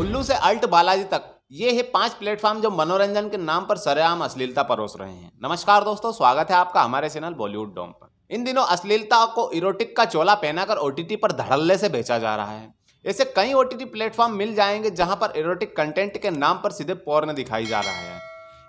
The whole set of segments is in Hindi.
उल्लू से अल्ट बालाजी तक ये है पांच प्लेटफॉर्म जो मनोरंजन के नाम पर सरेआम अश्लीलता परोस रहे हैं नमस्कार दोस्तों स्वागत है आपका हमारे चैनल बॉलीवुड डॉम पर इन दिनों अश्लीलता को इरोटिक का चोला पहनाकर ओटीटी पर धड़ल्ले से बेचा जा रहा है ऐसे कई ओ टी प्लेटफॉर्म मिल जाएंगे जहां पर इरोटिक कंटेंट के नाम पर सीधे पोर्न दिखाई जा रहा है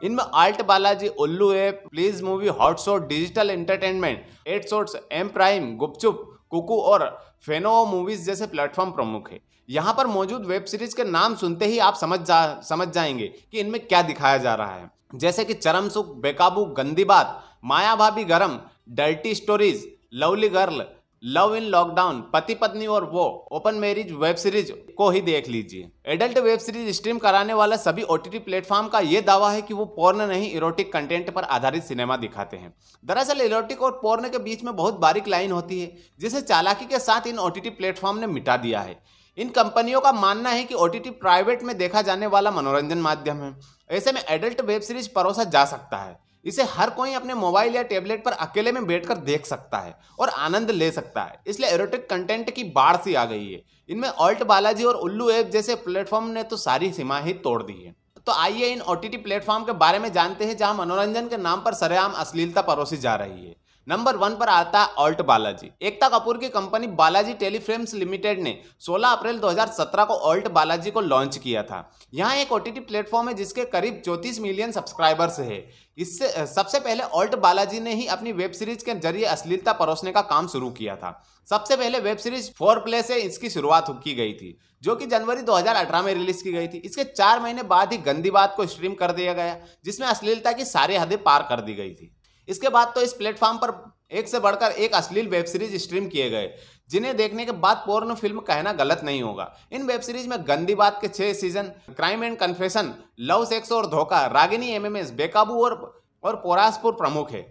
इनमें आल्ट बालाजी उल्लू एप प्लीज movie hotshot digital entertainment eight shots M prime Gupchup Kooku और फेनो मूवीज जैसे प्लेटफॉर्म प्रमुख है यहाँ पर मौजूद वेब सीरीज के नाम सुनते ही आप समझ जा समझ जाएंगे कि इनमें क्या दिखाया जा रहा है जैसे कि चरम सुख बेकाबू गंदी बात माया भाभी गरम dirty stories lovely girl love in lockdown पति पत्नी और वो ओपन मैरिज वेब सीरीज को ही देख लीजिए एडल्ट वेब सीरीज स्ट्रीम कराने वाला सभी ओटीटी प्लेटफॉर्म का ये दावा है कि वो पोर्न नहीं इरोटिक कंटेंट पर आधारित सिनेमा दिखाते हैं दरअसल इरोटिक और पोर्न के बीच में बहुत बारीक लाइन होती है जिसे चालाकी के साथ इन ओटीटी प्लेटफॉर्म ने मिटा दिया है इन कंपनियों का मानना है कि ओ प्राइवेट में देखा जाने वाला मनोरंजन माध्यम है ऐसे में एडल्ट वेब सीरीज परोसा जा सकता है इसे हर कोई अपने मोबाइल या टेबलेट पर अकेले में बैठकर देख सकता है और आनंद ले सकता है इसलिए एरोटिक कंटेंट की बाढ़ सी आ गई है इनमें ऑल्ट बालाजी और उल्लू ऐप जैसे प्लेटफॉर्म ने तो सारी सीमा ही तोड़ दी है तो आइए इन ओ टी प्लेटफॉर्म के बारे में जानते हैं जहां मनोरंजन के नाम पर सरेआम अश्लीलता परोसी जा रही है नंबर वन पर आता है ऑल्ट बालाजी एकता कपूर की कंपनी बालाजी टेलीफ्रेम्स लिमिटेड ने 16 अप्रैल 2017 को ऑल्ट बालाजी को लॉन्च किया था यहाँ एक ओटीटी प्लेटफॉर्म है जिसके करीब चौंतीस मिलियन सब्सक्राइबर्स है इससे सबसे पहले ऑल्ट बालाजी ने ही अपनी वेब सीरीज के जरिए अश्लीलता परोसने का काम शुरू किया था सबसे पहले वेब सीरीज फोर प्ले से इसकी शुरुआत की गई थी जो कि जनवरी 2018 में रिलीज की गई थी इसके चार महीने बाद ही गंदी बात को स्ट्रीम कर दिया गया जिसमें अश्लीलता की सारी हदें पार कर दी गई थी इसके बाद तो इस प्लेटफॉर्म पर एक से बढ़कर एक अश्लील वेब सीरीज स्ट्रीम किए गए जिन्हें देखने के बाद पोर्न फिल्म कहना गलत नहीं होगा इन वेब सीरीज में गंदी बात के छह season crime and confession love sex aur Dhokha Ragini MMS बेकाबू और और पोरासपुर प्रमुख है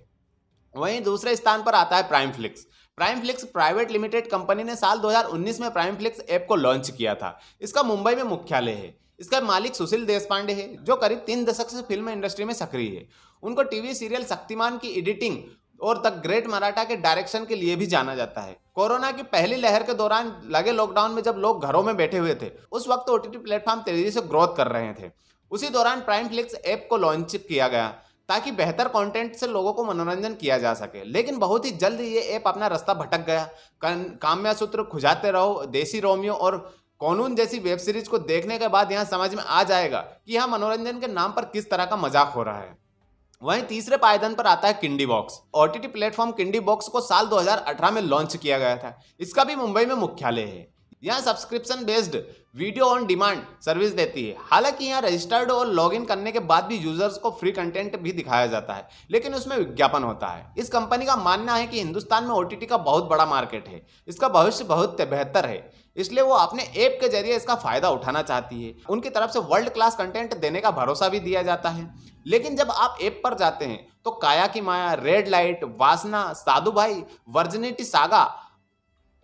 वहीं दूसरे स्थान पर आता है Prime Flix Prime Flix private limited company ने साल 2019 में प्राइम फ्लिक्स ऐप को लॉन्च किया था इसका मुंबई में मुख्यालय है इसका मालिक सुशील देशपांडे है जो करीब तीन दशक से फिल्म इंडस्ट्री में सक्रिय है उनको टीवी सीरियल शक्तिमान की एडिटिंग और द ग्रेट मराठा के डायरेक्शन के लिए भी जाना जाता है कोरोना की पहली लहर के दौरान लगे लॉकडाउन में जब लोग घरों में बैठे हुए थे उस वक्त ओ टी प्लेटफॉर्म तेजी से ग्रोथ कर रहे थे उसी दौरान प्राइम फ्लिक्स ऐप को लॉन्च किया गया ताकि बेहतर कंटेंट से लोगों को मनोरंजन किया जा सके लेकिन बहुत ही जल्द ये ऐप अपना रास्ता भटक गया काम्या सूत्र खुजाते रहो देसी रोमियो और कानून जैसी वेब सीरीज को देखने के बाद यहाँ समझ में आ जाएगा कि यहाँ मनोरंजन के नाम पर किस तरह का मजाक हो रहा है वहीं तीसरे पायदान पर आता है Kindi Box OTT platform Kindi Box को साल 2018 में लॉन्च किया गया था इसका भी मुंबई में मुख्यालय है यहाँ subscription based video on demand service देती है हालांकि यहाँ रजिस्टर्ड और लॉगिन करने के बाद भी यूजर्स को फ्री कंटेंट भी दिखाया जाता है लेकिन उसमें विज्ञापन होता है इस कंपनी का मानना है कि हिंदुस्तान में ओटीटी का बहुत बड़ा मार्केट है इसका भविष्य बहुत बेहतर है इसलिए वो अपने ऐप के जरिए इसका फायदा उठाना चाहती है उनकी तरफ से वर्ल्ड क्लास कंटेंट देने का भरोसा भी दिया जाता है लेकिन जब आप ऐप पर जाते हैं तो काया की माया रेड लाइट वासना साधु भाई वर्जनिटी सागा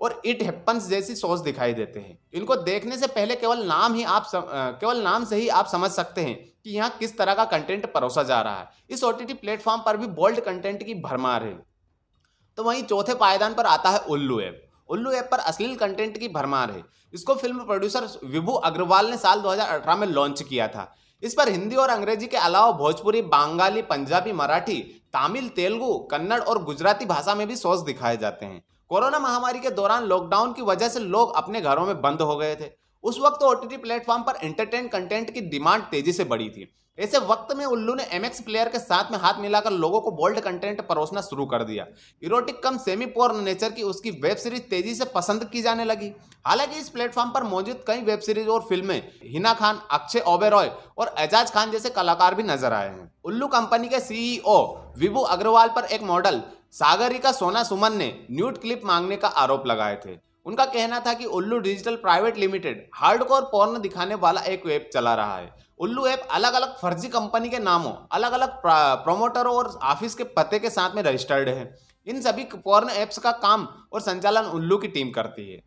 और इट हैपन्स जैसी सोच दिखाई देते हैं इनको देखने से पहले केवल नाम ही आप सम, केवल नाम से ही आप समझ सकते हैं कि यहाँ किस तरह का कंटेंट परोसा जा रहा है इस ओ टी प्लेटफॉर्म पर भी बोल्ड कंटेंट की भरमार है तो वहीं चौथे पायदान पर आता है उल्लू ऐप उल्लू ऐप पर अश्लील कंटेंट की भरमार है इसको फिल्म प्रोड्यूसर विभू अग्रवाल ने साल 2018 में लॉन्च किया था इस पर हिंदी और अंग्रेजी के अलावा भोजपुरी बंगाली पंजाबी मराठी तमिल तेलुगु कन्नड़ और गुजराती भाषा में भी सोच दिखाए जाते हैं कोरोना महामारी के दौरान लॉकडाउन की वजह से लोग अपने घरों में बंद हो गए थे उस वक्त ओ टी प्लेटफॉर्म पर एंटरटेन कंटेंट की डिमांड तेजी से बढ़ी थी ऐसे वक्त में उल्लू ने एमएक्स प्लेयर के साथ में हाथ मिलाकर लोगों को बोल्ड कंटेंट परोसना शुरू कर दिया erotic cum semi porn nature की उसकी वेब सीरीज तेजी से पसंद की जाने लगी हालांकि इस प्लेटफॉर्म पर मौजूद कई वेब सीरीज और फिल्में हिना खान अक्षय ओबेरॉय और एजाज खान जैसे कलाकार भी नजर आए हैं उल्लू कंपनी के सीईओ e विभू अग्रवाल पर एक मॉडल सागरिका सोना सुमन ने न्यूट क्लिप मांगने का आरोप लगाए थे उनका कहना था कि Ullu digital private limited hardcore porn दिखाने वाला एक वेब चला रहा है उल्लू ऐप अलग अलग फर्जी कंपनी के नामों अलग अलग प्रोमोटरों और ऑफिस के पते के साथ में रजिस्टर्ड है इन सभी पॉर्न ऐप्स का काम और संचालन उल्लू की टीम करती है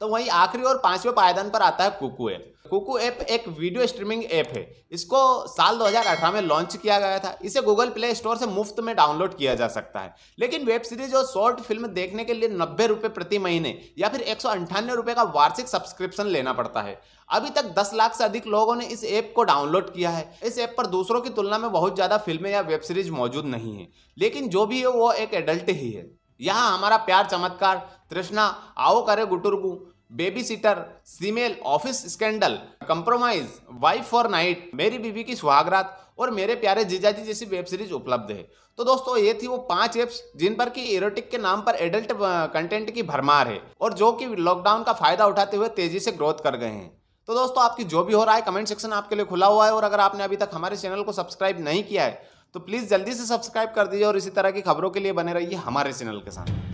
तो वही आखिरी और पांचवें पायदान पर आता है कुकू ऐप कुकू ऐप एक वीडियो स्ट्रीमिंग ऐप है इसको साल 2018 में लॉन्च किया गया था इसे गूगल प्ले स्टोर से मुफ्त में डाउनलोड किया जा सकता है लेकिन वेब सीरीज और शॉर्ट फिल्म देखने के लिए नब्बे रुपये प्रति महीने या फिर एक सौ का वार्षिक सब्सक्रिप्शन लेना पड़ता है अभी तक 10 लाख से अधिक लोगों ने इस ऐप को डाउनलोड किया है इस ऐप पर दूसरों की तुलना में बहुत ज़्यादा फिल्में या वेब सीरीज मौजूद नहीं है लेकिन जो भी है वो एक एडल्ट ही है यहाँ हमारा प्यार चमत्कार तृष्णा आओ करे गुटुरगु baby sitter shemale office scandal compromise wife for night मेरी बीवी की सुहागरात और मेरे प्यारे जीजाजी जैसी वेब सीरीज उपलब्ध है तो दोस्तों ये थी वो पांच एप्स जिन पर कि एरोटिक के नाम पर एडल्ट कंटेंट की भरमार है और जो कि लॉकडाउन का फायदा उठाते हुए तेजी से ग्रोथ कर गए हैं तो दोस्तों आपकी जो भी हो रहा है कमेंट सेक्शन आपके लिए खुला हुआ है और अगर आपने अभी तक हमारे चैनल को सब्सक्राइब नहीं किया है तो प्लीज़ जल्दी से सब्सक्राइब कर दीजिए और इसी तरह की खबरों के लिए बने रहिए हमारे चैनल के साथ